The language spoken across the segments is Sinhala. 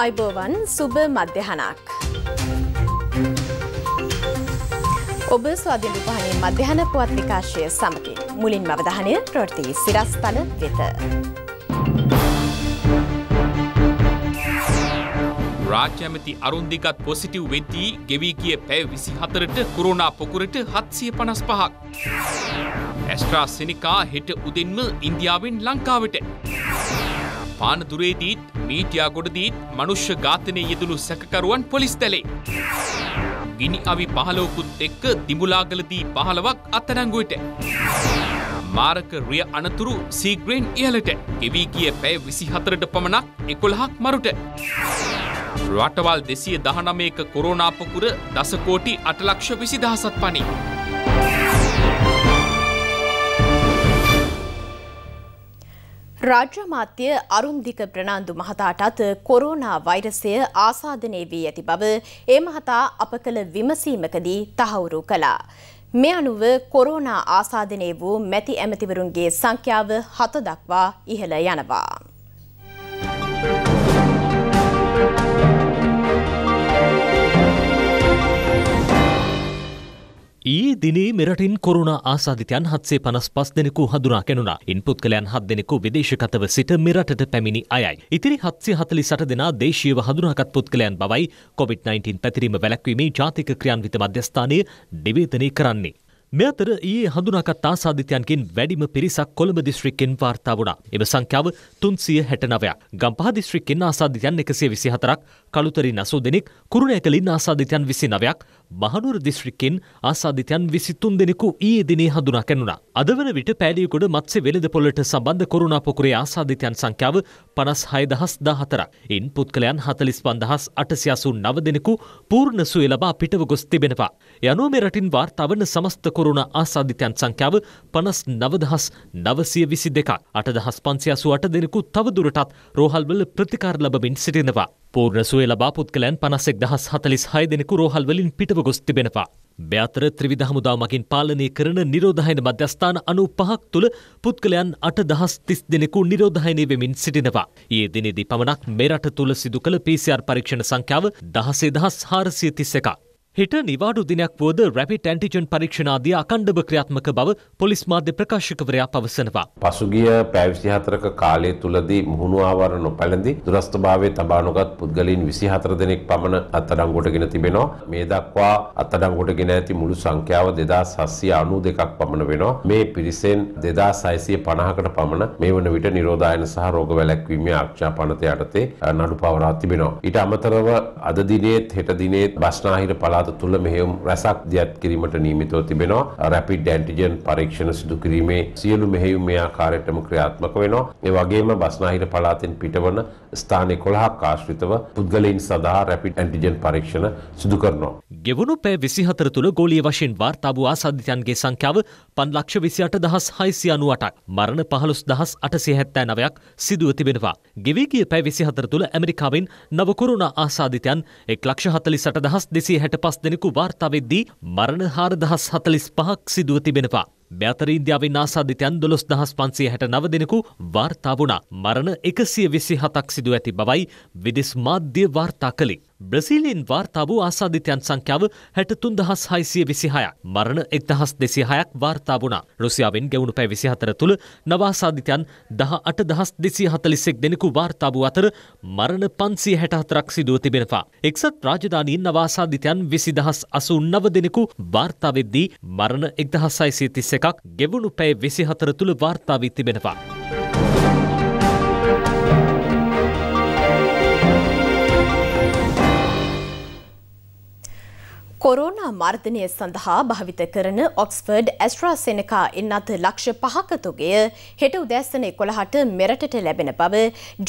අයිබෝවන් සුබ මධ්‍යහනක්. ඔබ ස්වාධීන් උපහනී මධ්‍යහන පුවත් විකාශය සමකින් මුලින් මවදහනය ප්‍රෘතිී සිරස්තල වෙත. රාජ්‍යමති අරුන්දිකත් පොසිටිව් වෙද්දී ගෙවී කිය පැෑ විසි හතරට කුරුණා පොකුරට හත්සිය පනස් පහක්. ඇස්ට්‍රා සිනිකා හෙට උදෙන්ම ඉන්දියාවෙන් ලංකාවට. පානදුරේදීත් මීටියාගොඩදීත් මනුෂ්‍ය ඝාතනය යෙදුණු සැකකරුවන් පොලිස් දැලේ. ගිනි අවි පහලවකුත් එක්ක දිමුලාගලදී පහලවක් අත්තනංගුවට. මාරක රිය අනතුරු සීග්‍රෙන් ඉහලට ගෙවී කිය පැය විසිහතරට පමණක් එකොළහක් මරුට. රටවල් දෙසිය දහනමයක කොරෝනාපකුර දසකෝටි අටලක්ෂ විසිදහසත් පනිී. රාජ්‍ය මාත්‍ය අරුන්දික ප්‍රනාන්දු මහතාටත් කොරෝනා වෛරසය ආසාධනය වී ඇති බව ඒ මහතා අප කළ විමසීමකදී තහවුරු කළා. මේ අනුව කොරෝනා ආසාධනය වූ මැති ඇමතිවරුන්ගේ සංඛ්‍යාව හත දක්වා ඉහළ යනවා. ඊ දිනේ මෙරටින් කොරුණ ආසාධිතයන් හත්සේ පනස් පස් දෙනෙකු හඳුනා කෙනුණා ඉන් පුද්ගලයන් හත් දෙනෙකු විදේශකතව සිට මෙරටට පැමිණි අයයි. ඉතිරි හත්සේ හතලි සට දෙනා දේශීව හඳුනාගත් පුද්ගලයන් බවයි කොවිD-19 පැතිරීම වැළැක්වීමේ ජාතික ක්‍රියාන්විත මධ්‍යස්ථානය නිවේදනය කරන්නේ. මෙතර ඒ හඳුනාගත් ආසාධිතයන්ගෙන් වැඩිම පිරිසක් කොළඹ දිස්ත්‍රික්කෙන් වාර්තා වුණා. එම සංඛ්‍යාව තුන්සිය හැටනවයක්. ගම්පහ දිස්ත්‍රික්කෙන් ආසාධිතයන් එකසිය විසි හතරක්, කළුතරි නසූ දෙනෙක්, කුරුණෑකලින් ආසාධිතයන් විසි නවයක්, මහනුවර දිස්ත්‍රික්කෙන් ආසාධිතයන් විසිතුන් දෙනෙකු ඊයේ දිනේ හඳුනා කැනුණා. අද වන විට පෑලියගොඩ මත්ස්‍ය වෙළඳපොළට සම්බන්ධ කොරුණා පොකුරේ ආසාධිතයන් සංඛ්‍යාව පනස් හයදහස් දාහතරක්. ඉන් පුද්ගලයන් හතලිස් පන්දහස් අටසියාසු නව දෙනෙකු පූර්ණ සුවය ලබා පිටව ගොස් තිබෙනවා. යනුව මේ රටින් වාර්තාවන සමස්ත කොරුණා ආසාධිතයන් සංඛ්‍යාව පනස් නවදහස් නවසිය විසි දෙකක්. අටදහස් පන්සියාසු අට දෙනෙකු තවදුරටත් රෝහල්වල ප්‍රතිකාර ලබමින් සිටිනවා. පූර්ණ සුවේ ලබා පුද්ගලයන් පනස්සෙක් දහස් හතලිස් හය දෙනෙකු රෝහල්වලින් පිටව ගොස් තිබෙනවා. බ්‍යාතර ත්‍රවිධ හමුදා මගින් පාලනය කරන නිරෝධහයන මධ්‍යස්ථාන අනු පහක් තුළ පුද්ගලයන් අට දහස් තිස් දෙනෙකු නිරෝධහයනය වෙමින් සිටිනවා. ඒ දිනෙදී පමණක් මෙරට තුළ සිදු කළ PCR පරීක්ෂණ සංඛ්‍යාව දහසේ දහස් හාරසිය තිස් එකක්. හිට නිවාඩු දිනයක් වුවද රැපිට ඇන්ටිජන් පරීක්ෂණාදී අකණ්ඩව ක්‍රියාත්මක බව පොලිස් මාධ්‍ය ප්‍රකාශකවරයා පවසනවා. පසුගිය පැය 24ක කාලය තුලදී මුහුණු ආවරණ නොපැළඳි දුරස්තභාවයේ තබානුගත් පුද්ගලයන් 24 දෙනෙක් පමණ අත්අඩංගුවටගෙන තිබෙනවා. මේ දක්වා අත්අඩංගුවටගෙන ඇති මුළු සංඛ්‍යාව 2792ක් පමණ වෙනවා. මේ පිරිසෙන් 2650කට පමණ මේ වන විට නිරෝධායන සහ රෝග වැළැක්වීමේ ආරක්ෂාපනත යටතේ නඩු පවරා තිබෙනවා. ඊට අමතරව අද දිනේත් හෙට දිනේත් බස්නාහිර පළාත් අද තුල මෙහෙයුම් රැසක් දියත් කිරීමට නියමිතව තිබෙනවා. රැපිඩ් ඇන්ටිජන් පරීක්ෂණ සිදු කිරීමේ සියලු මෙහෙයුම් මේ ආකාරයටම ක්‍රියාත්මක වෙනවා. ඒ වගේම බස්නාහිර පළාතෙන් පිටවන ස්ථාන 11ක් ආශ්‍රිතව පුද්ගලයින් සඳහා රැපිඩ් ඇන්ටිජන් පරීක්ෂණ සිදු කරනවා. ගෙවුණු පැය 24 තුළ ගෝලීය වශයෙන් වාර්තා වූ ආසාදිතයන්ගේ සංඛ්‍යාව 5,28,698ක් මරණ 15,879ක් සිදුව තිබෙනවා. ගෙවී ගිය පැය 24 තුළ ඇමරිකාවෙන් නව කොරෝනා ආසාදිතයන් 1,48,265 දෙනෙකු වාර්තා වෙද්දී මරණ 4,045ක් සිදුව තිබෙනවා. බැතරීන්දියාවෙන් ආසාධිතයන් දොළොස් දහස් පන්සිය හැට නවදිනෙකු වාර්තා වුණා මරණ එකසිය විසි හතක් සිදු ඇති බවයි විදෙස් මාධ්‍ය වාර්තා කළින්. බ්‍රසිීලීන් වාර්තා වූ ආසාධිතයන් සංඛ්‍යාව හැටතුන් දහස් හයිසිය විසිහයක් මරණ එක්දහස් දෙසිහයක් වාර්තා වුණා රුසියාවෙන් ගෙවුණු පැ විසිහතර තුළ නවාසාධිතයන් දහ අට දහස් දෙසී හතලිසෙක් දෙනෙකු වාර්තා වූ අතර මරණ පන්සිය හැටහතරක් සිදුව තිබෙනවා. එක්සත් රාජධානීන් නවාසාධිතයන් විසි දහස් අසු නව දෙනෙකු වාර්තාවෙද්දී මරණ එක්දහස් අයිසිය තිස්ස එකක් ගෙවුණු පැය විසිහතර තුළ වාර්තාාවී තිබෙනවා. කොරෝනා මර්ධනය සඳහා භාවිත කරන ඔක්ස්ෆර්ඩ් ඇස්ට්‍රාසෙනකා එන්නත් ලක්ෂ පහකතුගේ හෙට උදැස්සන කොළහට මෙරටට ලැබෙන බව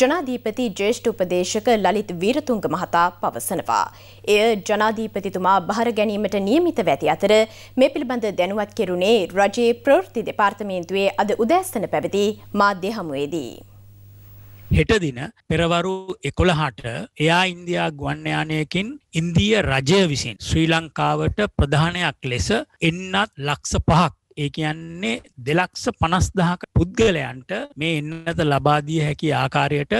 ජනාධීපති ජේෂ්ඨ උපදේශක ලලිත් වීරතුංග මහතා පවසනවා. එය ජනාධීපතිතුමා භාර ගැනීමට නියමිත වැති අතර මේ පිළිබඳ දැනුවත් කෙරුණේ රජයේ ප්‍රෘති දෙපාර්තමේන්තුවේ අද උදැස්සන පැවති මාධ්‍ය හමුවේදී. හෙටදින පෙරවරු එකොළහට එයා ඉන්දයා ගුවන්්‍යයානයකින් ඉන්දිය රජය විසින් ශ්‍රී ලංකාවට ප්‍රධානයක් ලෙස එන්නත් ලක්ෂ පහක් ඒ කියන්නේ දෙලක්ෂ පනස්දහක පුද්ගලයන්ට මේ එන්නත ලබාදිය හැකි ආකාරයට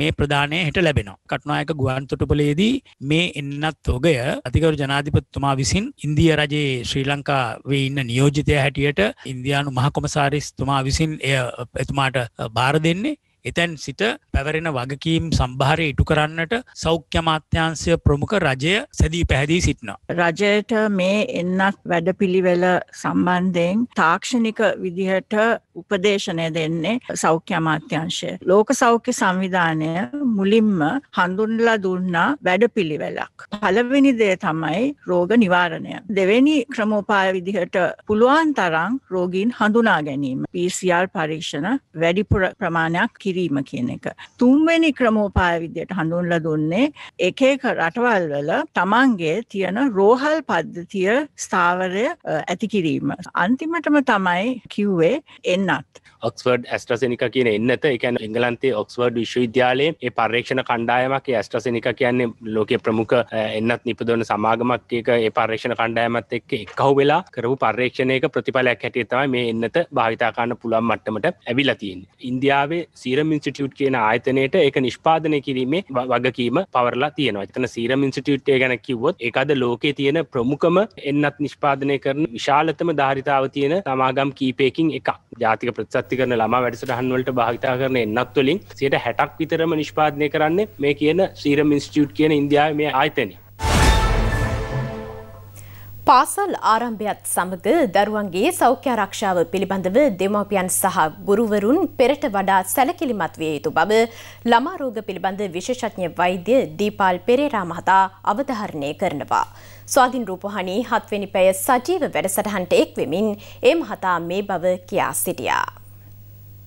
මේ ප්‍රධානය හට ලැබෙන කටනායක ගුවන්තොටපලේදී මේ එන්නත් ෝගය අතිකරු ජනාධිපත්තුමා විසින් ඉන්දිය රජයේ ශ්‍රී ලංකා වේ ඉන්න නියෝජිතය හැටියට ඉන්දයානු මහකොමසාරිස්තුමා විසින් එය එතුමාට බාර දෙන්නේ එතැන් සිට පැවරෙන වගකීම් සම්භාරය ඉටු කරන්නට සෞඛ්‍ය මාත්‍යංශය ප්‍රමුඛ රජය සැදී පැහැදී සිටිනවා. රජයට මේ එන්නත් වැඩපිළිවෙල සම්බන්ධයෙන් තාක්ෂණික විදිහට උපදේශනය දෙන්නේ සෞඛ්‍ය අමාත්‍යංශය. ලෝක සෞඛ්‍ය සංවිධානය මුලින්ම හඳුන්ලා දුන්නා වැඩපිළිවෙලක්. පළවෙනි දේ තමයි රෝග නිවාරණය. දෙවෙනි ක්‍රමෝපාය විදිහට පුළුවන් තරම් රෝගීන් හඳුනා ගැනීම. PCR පරීක්ෂණ වැඩිපුර ප්‍රමාණයක් කිරීම කිරීම කියන එක. තුන්වෙනි ක්‍රමෝපාය විදියට හඳුන්ලා දුන්නේ එක එක රටවල් වල තමන්ගේ තියෙන රෝහල් පද්ධතිය ස්ථාවරය ඇති කිරීම. අන්තිමටම තමයි කිව්වේ එන්නත්. ඔක්ස්වර්ඩ් ඇස්ට්‍රසනික කියන එන්නත එකන එංගලන්තේ ඔක්ස්වර්ඩ් විශ්වවිද්‍යාලයේ ඒ පර්ේක්ෂණ කණ්ඩායමක් ඇස්ට්‍රසනික කියන්නේ ලෝක ප්‍රමුඛ එන්නත් නිපදවන සමාගමක් එක ඒ පර්ේක්ෂණ කණ්ඩායමත් එක්ක එක්කහු වෙලා කරපු පර්ේක්ෂණයක ප්‍රතිඵලයක් හැටිය තමයි මේ එන්නත භාවිතාකාන්න පුළන් මට්ටමට ඇවිලතින්. ඉන්දියාවේ සීර සීරම් ඉන්සිටියුට් කියන ආයතනයට ඒක නිෂ්පාදනය කිරීමේ වගකීම පවරලා තියෙනවා එතන සීරම් ඉන්සිටියුට්ය ගැන කිවොත් එකද ලෝකේ තියෙන ප්‍රමුඛම එන්නත් නිෂ්පාදනය කරන විශාලතම ධාරිතාව තියෙන තමාගම් කීපයකින් එක ජාතික ප්‍රත්සත්ති කරන ළමා වැඩසටහන්වලට භාවිතා කරන එන්නත් වලින් සයට හැටක් විතරම නිෂ්පාදනය කරන්නේ මේ කියන සීරම් ඉන්ස්ටියුට් කියන ඉන්දයා මේ ආයතනය පාසල් ආරම්භයත් සමඟ දරුවන්ගේ සෞඛ්‍ය ආරක්ෂාව පිළිබඳව දෙමව්පියන් සහ ගුරුවරුන් පෙරට වඩා සැලකිලිමත් විය යුතු බව ළමා රෝග පිළිබඳ විශේෂඥ වෛද්‍ය දීපාල් පෙරේරා මහතා අවධාරණය කරනවා. ස්වාධින් රූපවාහිනී 7 වෙනි පැය සජීව වැඩසටහනට එක් වෙමින් ඒ මහතා මේ බව කියා සිටියා.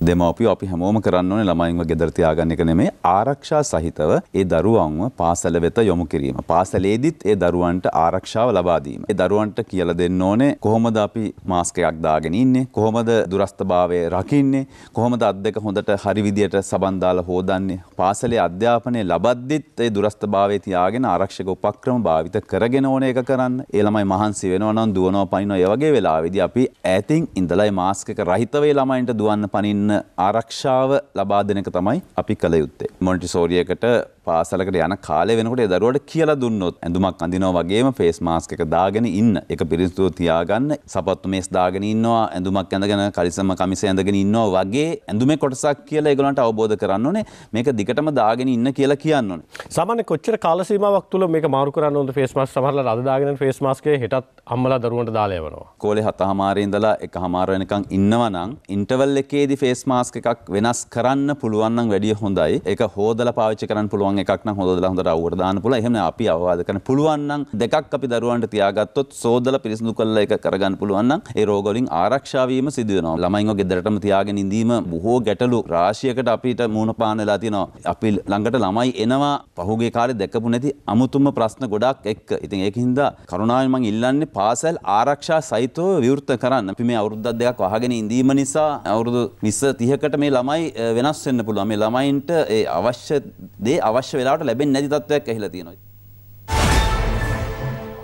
දෙමව්පියෝ අපි හැමෝම කරන්න ඕනේ ළමයින්ව ගෙදර තියාගන්න එක නෙමෙයි ආරක්ෂා සහිතව ඒ දරුවන්ව පාසල වෙත යොමු කිරීම. පාසලේදීත් ඒ දරුවන්ට ආරක්ෂාව ලබා දීම. ඒ දරුවන්ට කියලා දෙන්න ඕනේ කොහොමද අපි මාස්කයක් දාගෙන ඉන්නේ? කොහොමද දුරස්තභාවය රකින්නේ? කොහොමද අත් දෙක හොඳට හරි විදියට සබන් දාලා හොදන්නේ? පාසලේ අධ්‍යාපනය ලබද්දිත් ඒ දුරස්තභාවය තියාගෙන ආරක්ෂක උපක්‍රම භාවිත කරගෙන ඕන එක කරන්න. ඒ ළමයි මහන්සි වෙනවා නම් දුවනවා පනිනවා ඒ වගේ වෙලාවෙදී අපි ඈතින් ඉඳලා මාස්කක රහිත වේ ළමයින්ට දුවන්න පනින්න ආරක්ෂාව ලබා දෙනක තමයි අපි කළ යුත්තේ. මොන්ටිසෝරියකට පාසලකට යන කාලය වෙනකොට දරුවට කියලා දුන්නොත් ඇඳුමක් අඳිනවා වගේම ෆේස් මාස්ක් එක දාගෙන ඉන්න එක පිරිසිදුව තියාගන්න සපත්තු මේස් දාගෙන ඉන්නවා ඇඳුමක් ඇඳගෙන කලිසම කමිස ඇඳගෙන ඉන්නවා වගේ ඇඳුමේ කොටසක් කියලා ඒගොල්ලන්ට අවබෝධ කරන්න ඕනේ මේක දිගටම දාගෙන ඉන්න කියලා කියන්න ඕනේ සාමාන්‍ය කොච්චර කාල සීමාවක් තුළ මේක මාරු කරන්න ඕනද ෆේස් මාස්ක් සමහරලා අද දාගෙන ෆේස් මාස්කේ හෙටත් අම්මලා දරුවන්ට දාලා යවනවා කෝලේ හතහමාරේ ඉඳලා එකහමාර වෙනකන් ඉන්නවා නම් ඉන්ටර්වල් එකේදී ෆේස් මාස්ක් එකක් වෙනස් කරන්න පුළුවන් නම් වැඩිය හොඳයි ඒක හොදලා පාවිච්චි කරන්න පුළුවන් තමන් එකක් නම් හොඳ දලා හොඳට අවුවට දාන්න පුළුවන්. එහෙම අපි අවවාද කරන පුළුවන් නම් දෙකක් අපි දරුවන්ට තියාගත්තොත් සෝදලා පිරිසිදු කරලා ඒක කරගන්න පුළුවන් නම් ඒ රෝග වලින් ආරක්ෂා වීම සිදු වෙනවා. ළමයින්ව ගෙදරටම තියාගෙන ඉඳීම බොහෝ ගැටලු රාශියකට අපිට මුහුණ පාන වෙලා තියෙනවා. අපි ළඟට ළමයි එනවා පහුගිය කාලේ දැකපු නැති අමුතුම ප්‍රශ්න ගොඩක් එක්ක. ඉතින් ඒක හින්දා කරුණාවෙන් මම ඉල්ලන්නේ පාසල් ආරක්ෂා සහිතව විවෘත කරන්න. අපි මේ අවුරුද්දක් දෙකක් වහගෙන ඉඳීම නිසා අවුරුදු 20 30කට මේ ළමයි වෙනස් වෙන්න පුළුවන්. මේ ළමයින්ට ඒ අවශ්‍ය දේ අවශ්‍ය අවශ්‍ය වෙලාවට ලැබෙන්නේ නැති තත්ත්වයක් ඇහිලා තියෙනවා.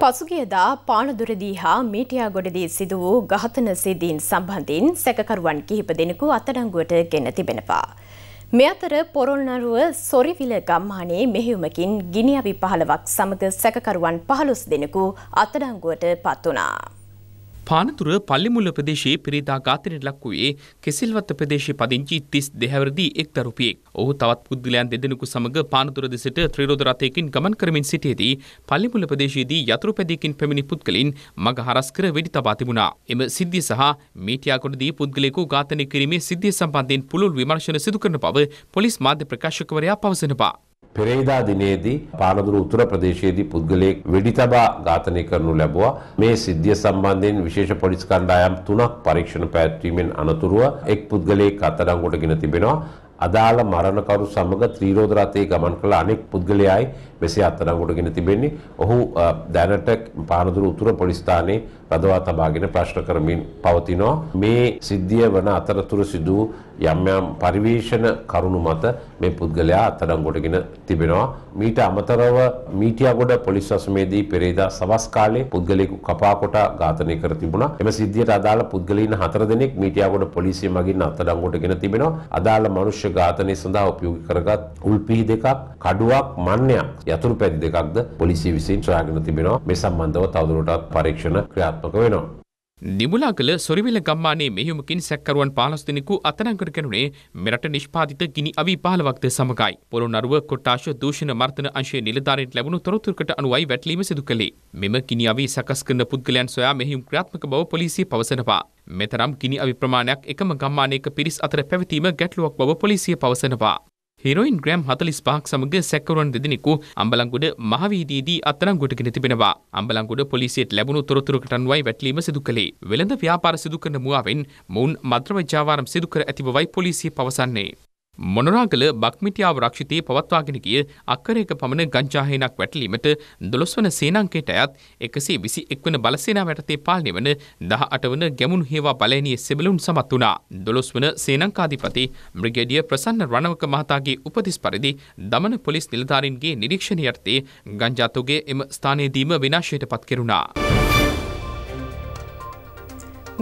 පසුගියදා පානදුරදී හා මීටියාගොඩදී සිදු වූ ඝාතන සිද්ධීන් සම්බන්ධයෙන් සැකකරුවන් කිහිප දෙනෙකු අත්අඩංගුවට ගෙන තිබෙනවා. මේ අතර පොරොන්නරුව සොරිවිල ගම්මානයේ මෙහෙයුමකින් ගිනි අවි 15ක් සමග සැකකරුවන් 15 දෙනෙකු අත්අඩංගුවට පත් වුණා. පානතුර පල්ලිමුල්ල ප්‍රදේශයේ පිරිදා ඝාතනයට ලක් වූයේ කෙසිල්වත්ත ප්‍රදේශයේ පදිංචි 30 දෙහැවරදී එක්තරුපියෙක්. ඔහු තවත් පුද්ගලයන් දෙදෙනෙකු සමග පානතුර දෙසට ත්‍රිරෝද රථයකින් ගමන් කරමින් සිටියේදී පල්ලිමුල්ල ප්‍රදේශයේදී යතුරු පැදියකින් පැමිණි පුද්ගලින් මග හරස් කර වෙඩි තබා තිබුණා. එම සිද්ධිය සහ මේටියාකොඩදී පුද්ගලයෙකු ඝාතනය කිරීමේ සිද්ධිය සම්බන්ධයෙන් පුළුල් විමර්ශන සිදු කරන බව පොලිස් මාධ්‍ය ප්‍රකාශකවරයා පවසනවා. පෙරේදා දිනේදී පානදුරු උතුර ප්‍රදේශයේදී පුද්ගලයෙක් වෙඩි තබා ඝාතනය කරනු ලැබුවා. මේ සිද්ධිය සම්බන්ධයෙන් විශේෂ පොලිස් කණ්ඩායම් තුනක් පරීක්ෂණ පැවැත්වීමෙන් අනතුරුව එක් පුද්ගලයෙක් අත්අඩංගුවට ගෙන තිබෙනවා. අදාළ මරණකරු සමග ත්‍රිරෝද රථයේ ගමන් කළ අනෙක් පුද්ගලයායි මෙසේ අත්අඩංගුවටගෙන තිබෙන්නේ. ඔහු දැනට පානදුර උතුර පොලිස් ස්ථානයේ රඳවා තබාගෙන ප්‍රශ්න කරමින් පවතිනවා. මේ සිද්ධිය වන අතරතුර සිදු යම් යම් පරිවේෂණ කරුණු මත මේ පුද්ගලයා අත්අඩංගුවටගෙන තිබෙනවා. මීට අමතරව මීටියාගොඩ පොලිස් අසමේදී පෙරේදා සවස් කාලේ පුද්ගලයෙකු කපා කොට ඝාතනය කර තිබුණා. එම සිද්ධියට අදාළ පුද්ගලයන් හතර දෙනෙක් මීටියාගොඩ පොලිසිය මගින් අත්අඩංගුවටගෙන තිබෙනවා. අදාළ මනුෂ්‍ය ප්‍රත්‍යක්ෂ ඝාතනය සඳහා උපයෝගී කරගත් උල්පිහි දෙකක්, කඩුවක්, මන්නයක් යතුරු පැදි දෙකක්ද පොලිසිය විසින් සොයාගෙන තිබෙනවා. මේ සම්බන්ධව තවදුරටත් පරීක්ෂණ ක්‍රියාත්මක වෙනවා. නිමුලාගල සොරිවිල ගම්මානයේ මෙහිුමකින් සැක්කරුවන් පාලස් දෙනෙකු අතරංකට කැනුනේ මෙරට නිෂ්පාතිත ගිනි අවි පාලවක්ද සමගයි. පොළොන්නරුව කොට්ටාශ දූෂණ මර්තන අංශයේ නිලධාරීන්ට ලැබුණු තොරතුරකට අනුවයි වැටලීම සිදු කළේ. මෙම ගිනි අවි සකස් කරන පුද්ගලයන් සොයා මෙහිුම් ක්‍රියාත්මක බව පොලිසිය පවසනවා. මෙතරම් ගිනි අවි ප්‍රමාණයක් එකම ගම්මානයක පිරිස් අතර පැවතීම ගැටලුවක් බව පොලිසිය පවසනවා. හෙරොයින් ග්‍රෑම් 45ක් සමග සැකකරුවන් දෙදෙනෙකු අම්බලන්ගොඩ මහවීදියේදී අත්අඩංගුවටගෙන තිබෙනවා. අම්බලන්ගොඩ පොලිසියට ලැබුණු තොරතුරකට අනුවයි වැටලීම සිදු කළේ. වෙළඳ ව්‍යාපාර සිදු කරන මුවාවෙන් මොවුන් මද්‍රව්‍ය ජාවාරම් සිදු කර ඇති බවයි පොලිසිය පවසන්නේ. මොනරාගල බක්මිටියාව රක්ෂිතයේ පවත්වාගෙන ගිය අක්කරයක පමණ ගංජාහේනක් වැටලීමට දොළොස්වන සේනංකයට අයත් එකසේ විසි එක්වන බලසේනා වැටතේ පාලනය වන දහ අටවන ගැමුණු හේවා බලයනය සෙබලුන් සමත් වුණා. දොළොස්වන සේනංකාධිපති මෘගෙඩිය ප්‍රසන්න රණවක මහතාගේ උපතිස් පරිදි දමන පොලිස් නිලධාරින්ගේ නිරීක්ෂණ යටතේ ගංජාතුගේ එම ස්ථානයේදීම විනාශයට පත් කෙරුණා.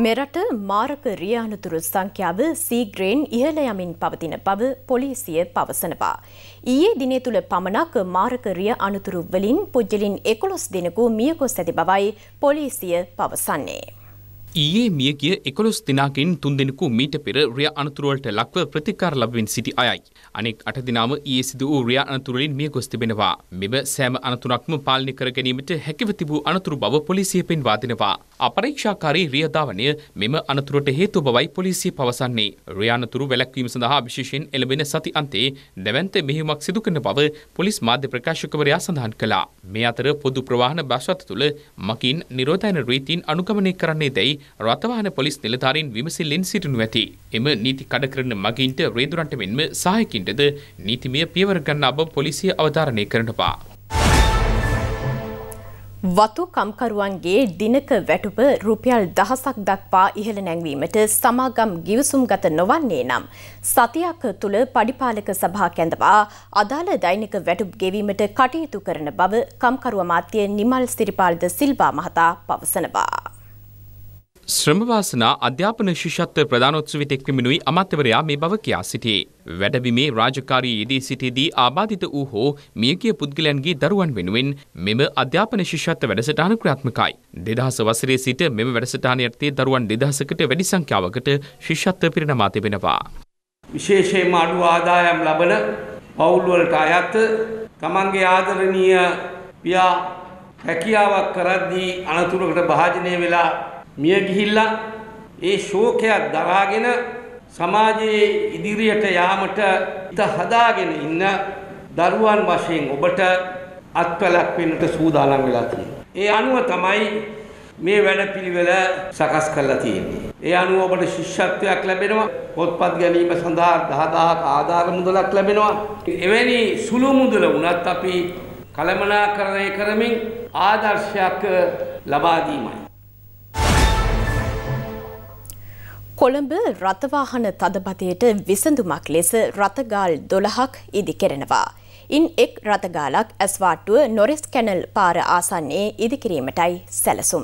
මෙරට මාරක රියානතුරු සංඛ්‍යාව සීග්‍රයෙන් ඉහළ යමින් පවතින බව පොලිසිය පවසනවා. ඊයේ දිනේ තුල පමණක් මාරක රිය අනතුරු වලින් පුජ්‍යලින් 11 දෙනෙකු මියගොස් ඇති බවයි පොලිසිය පවසන්නේ. ඊයේ මියගිය 11 දිනකින් 3 දෙනෙකු මීට පෙර රිය අනතුරු වලට ලක්ව ප්‍රතිකාර ලැබමින් සිටි අයයි. අනෙක් 8 දිනාම ඊයේ සිදු වූ රිය අනතුරු වලින් මියගොස් තිබෙනවා. මෙම සෑම අනතුරක්ම පාලනය කර ගැනීමට හැකිව තිබූ අනතුරු බව පොලිසිය පෙන්වා දෙනවා. අපරීක්ෂාකාරී රියධාවනය මෙම අනතුරට හේතු බවයි පොලිසිය පවසන්නේ. රියානතුරු වැළැක්වීම සඳහා විශේෂයෙන් එළඹෙන සති අන්තයේ දැවැන්ත මෙහෙයුමක් සිදු කරන බව පොලිස් මාධ්‍ය ප්‍රකාශකවරයා සඳහන් කළා. මේ අතර පොදු ප්‍රවාහන බස් රථ තුළ මකින් නිරෝධායන රීතීන් අනුගමනය කරන්නේ දැයි රථවාහන පොලිස් නිලධාරීන් විමසිල්ලෙන් සිටිනු ඇති. එම නීති කඩ කරන මගින්ට රේදුරන්ට මෙන්ම සහායකින්ටද නීතිමය පියවර ගන්නා බව පොලිසිය අවධාරණය කරනවා. වතු කම්කරුවන්ගේ දිනක වැටුප රුපියල් දහසක් දක්වා ඉහළ නැංවීමට සමාගම් ගිවිසුම් ගත නොවන්නේ නම් සතියක් තුළ පඩිපාලක සභා කැඳවා අදාළ දෛනික වැටුප් ගෙවීමට කටයුතු කරන බව කම්කරුව මාත්‍ය නිමල් සිරිපාලද සිල්වා මහතා පවසනවා. ශ්‍රමවාසනා අධ්‍යාපන ශිෂත්ව ප්‍රධානොත්සවයට එක්වමිනුයි අමාත්‍යවරයා මේ බව කියා සිටේ. වැඩබිමේ රාජකාරී යෙදී සිටියේදී ආබාධිත වූ හෝ මියගිය පුද්ගලයන්ගේ දරුවන් වෙනුවෙන් මෙම අධ්‍යාපන ශිෂත්ව වැඩසටහන ක්‍රියාත්මකයි. 2000 වසරේ සිට මෙම වැඩසටහන යටතේ දරුවන් 2000කට වැඩි සංඛ්‍යාවකට ශිෂත්ව පිරිනමා තිබෙනවා. විශේෂයෙන්ම අඩු ආදායම් ලබන පවුල්වලට අයත් තමන්ගේ ආදරණීය පියා හැකියාවක් කරද්දී අනතුරකට භාජනය වෙලා මිය ගිහිල්ලා ඒ ශෝකයක් දරාගෙන සමාජයේ ඉදිරියට යාමට ඉත හදාගෙන ඉන්න දරුවන් වශයෙන් ඔබට අත්පලක් වෙන්නට සූදානම් වෙලා තියෙනවා. ඒ අනුව තමයි මේ වැඩපිළිවෙල සකස් කරලා තියෙන්නේ. ඒ අනුව ඔබට ශිෂ්‍යත්වයක් ලැබෙනවා. පොත්පත් ගැනීම සඳහා 10000ක ආධාර මුදලක් ලැබෙනවා. එවැනි සුළු මුදල වුණත් අපි කළමනාකරණය කරමින් ආදර්ශයක් ලබා දීමයි. කොළඹ රථවාහන තදබතයට විසඳුමක් ලෙස රථගාල් දොළහක් ඉදි කෙරෙනවා. ඉන් එක් රථගාලක් ඇස්වාටුව නොරිස් කැනල් පාර ආසන්නයේ ඉදිකිරීමටයි සැලසුම.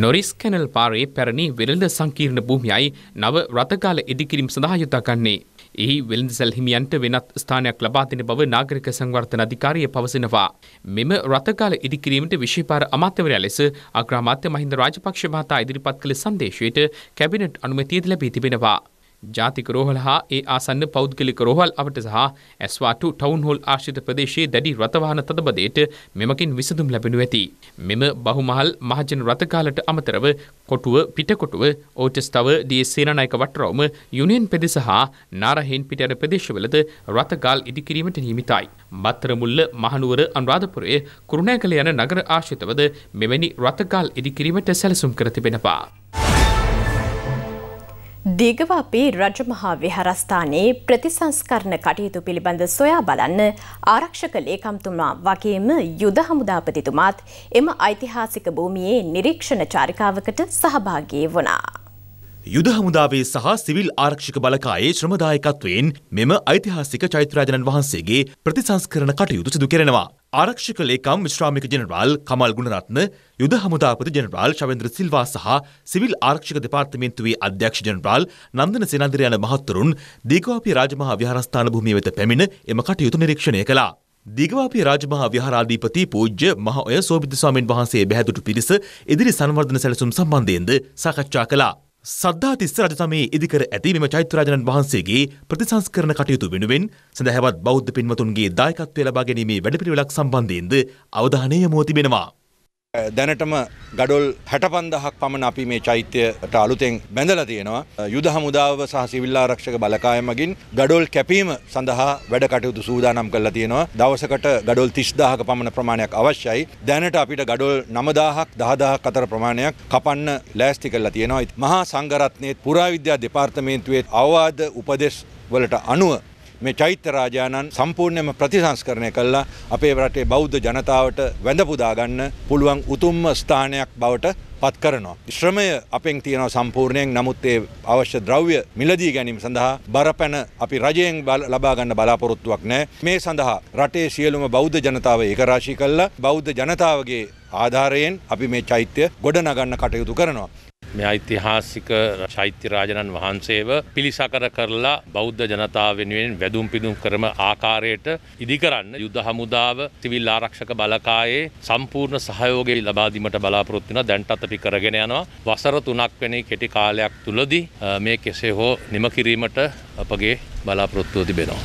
නොරිස් කැනල් පාරේ පැරණි වෙළඳ සංකීර්ණ භූමියයි නව රථගාල ඉදිකිරීම් සඳහා යොදාගන්නේ. එහි වෙළඳසැල් හිමියන්ට වෙනත් ස්ථානයක් ලබා දෙන බව නාගරික සංවර්ධන අධිකාරිය පවසනවා. මෙම රථකාල ඉදිකිරීමට විශේෂපාර අමාත්‍යවරයා ලෙස අග්‍රාමාත්‍ය මහින්ද රාජපක්ෂ මහතා ඉදිරිපත් කළ සංදේශයට කැබිනට් අනුමැතියද ලැබී තිබෙනවා. ජාතික රෝහල හා ඒ ආසන්න පෞද්ගලික රෝහල් අවට සහ ඇස්වාටු ටවුන්හොල් ආශිත ප්‍රදේශයේ දැඩි රථවාහන තදබදයට මෙමකින් විසඳුම් ලැබෙනු ඇති. මෙම බහුමහල් මහජන රථකාලට අමතරව කොටුව පිටකොටුව ඕටස්තව ඩිය සේනනායක වටරවම යුනියන් පෙදෙස හා නාරහෙන් පිටර ප්‍රදේශවලද රථගාල් ඉදිකිරීමට නියමිතයි. බත්තරමුල්ල මහනුවර අනුරාධපුරය කුරුණෑකල යන නගර ආශිතවද මෙවැනි රථගාල් ඉදිකිරීමට සැලසුම් කර තිබෙනවා. දිගව අපේ රජමහා විහාරස්ථානයේ ප්‍රතිසංස්කරණ කටයුතු පිළිබඳ සොයා බලන්න ආරක්ෂක ලේකම්තුමා වගේම යුද හමුදාපතිතුමාත් එම ඓතිහාසික භූමියේ නිරීක්ෂණ චාරිකාවකට සහභාගී වුණා. යුද හමුදාවේ සහ සිවිල් ආරක්ෂක බලකායේ ශ්‍රමදායකත්වයෙන් මෙම ඓතිහාසික චෛත්‍යරාජනන් වහන්සේගේ ප්‍රතිසංස්කරණ කටයුතු සිදු කෙරෙනවා. ආරක්ෂක ලේකම් විශ්‍රාමික ජෙනරාල් කමල් ගුණරත්න, යුද හමුදාපති ජෙනරාල් ශවේන්ද්‍ර සිල්වා සහ සිවිල් ආරක්ෂක දෙපාර්තමේන්තුවේ අධ්‍යක්ෂ ජෙනරාල් නන්දන සේනාධිර යන මහත්වරුන් දීඝවාපිය රාජමහා විහාරස්ථාන භූමිය වෙත පැමිණ එම කටයුතු නිරීක්ෂණය කළා. දිගවාපිය රාජමහා විහාරාධිපති පූජ්‍ය මහ ඔය සෝබිද්ද ස්වාමීන් වහන්සේ බැහැදුටු පිරිස ඉදිරි සංවර්ධන සැලසුම් සම්බන්ධයෙන්ද සාකච්ඡා කළා. සද්ධාතිස්ස රජසමයේ ඉදිකර ඇති මෙම චෛත්‍යරාජනන් වහන්සේගේ ප්‍රතිසංස්කරණ කටයුතු වෙනුවෙන් සඳහැවත් බෞද්ධ පින්වතුන්ගේ දායකත්වය ලබා ගැනීමේ වැඩපිළිවෙලක් සම්බන්ධයෙන්ද අවධානය යොමුව තිබෙනවා. දැනටම ගඩොල් හැට පන්දහක් පමණ අපි මේ චෛත්‍යයට අලුතෙන් බැඳල තියෙනවා යුද හමුදාව සහ සිවිල්ලාරක්ෂක බලකායමගින් ගඩොල් කැපීම සඳහා වැඩ කටයුතු සූදානම් කරලා තියෙනවා දවසකට ගඩොල් තිස්දාහක පමණ ප්‍රමාණයක් අවශ්‍යයි දැනට අපිට ගඩොල් නමදාහක් දහදාහක් අතර ප්‍රමාණයක් කපන්න ලෑස්ති කරලා තියෙනවා මහා සංගරත්නයත් පුරාවිද්‍යා දෙපාර්තමේන්තුවේ අවවාද උපදෙස් වලට අනුව මේ චෛත්‍ය රාජානන් සම්පූර්ණයෙන්ම ප්‍රතිසංස්කරණය කළා අපේ රටේ බෞද්ධ ජනතාවට වැඳපුදා ගන්න පුළුවන් උතුම්ම ස්ථානයක් බවට පත් කරනවා. ශ්‍රමය අපෙන් තියෙනවා සම්පූර්ණයෙන් නමුත් ඒ අවශ්‍ය ද්‍රව්‍ය මිලදී ගැනීම සඳහා බරපැන අපි රජයෙන් ලබා ගන්න බලාපොරොත්තුවක් නැහැ. මේ සඳහා රටේ සියලුම බෞද්ධ ජනතාව ඒකරාශී කළා. බෞද්ධ ජනතාවගේ ආධාරයෙන් අපි මේ චෛත්‍ය ගොඩනගන්න කටයුතු කරනවා. මේ ඓතිහාසික චෛත්‍ය රාජනන් වහන්සේව පිළිසකර කරලා බෞද්ධ ජනතාව වෙනුවෙන් වැදුම් පිදුම් කරම ආකාරයට ඉදිකරන්න යුද හමුදාව සිවිල් ආරක්ෂක බලකායේ සම්පූර්ණ සහයෝගය ලබා දීමට බලාපොරොත්තු වෙනවා දැන්ටත් අපි කරගෙන යනවා වසර 3ක් වෙනි කෙටි කාලයක් තුලදී මේ කෙසේ හෝ නිම කිරීමට අපගේ බලාපොරොත්තුව තිබෙනවා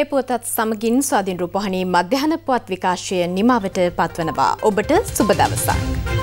ඒ පුවතත් සමගින් ස්වාධීන් රූපහණී මධ්‍යහන පුවත් විකාශය නිමාවට පත්වනවා ඔබට සුබ දවසක්